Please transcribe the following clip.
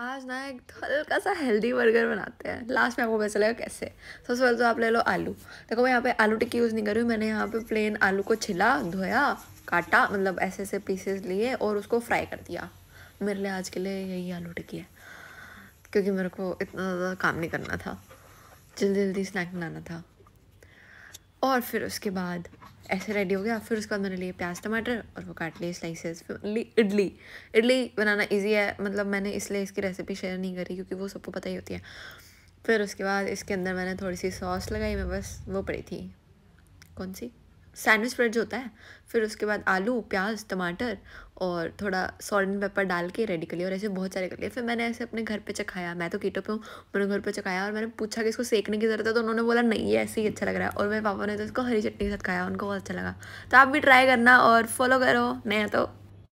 आज ना एक हल्का सा हेल्दी बर्गर बनाते हैं लास्ट में आपको पता चलेगा कैसे सबसे पहले तो आप ले लो आलू देखो मैं यहाँ पे आलू टिक्की यूज़ नहीं कर रही हूँ मैंने यहाँ पे प्लेन आलू को छिला धोया काटा मतलब ऐसे ऐसे पीसेस लिए और उसको फ्राई कर दिया मेरे लिए आज के लिए यही आलू टिक्की है क्योंकि मेरे को इतना ज़्यादा काम नहीं करना था जल्दी जल्दी स्नैक बनाना था और फिर उसके बाद ऐसे रेडी हो गया फिर उसके बाद मैंने लिए प्याज टमाटर और वो काट लिए स्लाइसेस फिर ली इडली इडली बनाना इजी है मतलब मैंने इसलिए इसकी रेसिपी शेयर नहीं करी क्योंकि वो सबको पता ही होती है फिर उसके बाद इसके अंदर मैंने थोड़ी सी सॉस लगाई मैं बस वो पड़ी थी कौन सी सैंडविच ब्रेड जो होता है फिर उसके बाद आलू प्याज टमाटर और थोड़ा सॉल्ट एंड पेपर डाल के रेडी कर लिया और ऐसे बहुत सारे कर लिए फिर मैंने ऐसे अपने घर पे चखाया मैं तो कीटो पे हूँ मैंने घर पे चखाया और मैंने पूछा कि इसको सेकने की ज़रूरत है तो उन्होंने बोला नहीं ये ऐसे ही अच्छा लग रहा है और मेरे पापा ने तो इसको हरी चटनी के साथ खाया उनको बहुत अच्छा लगा तो आप भी ट्राई करना और फॉलो करो नया तो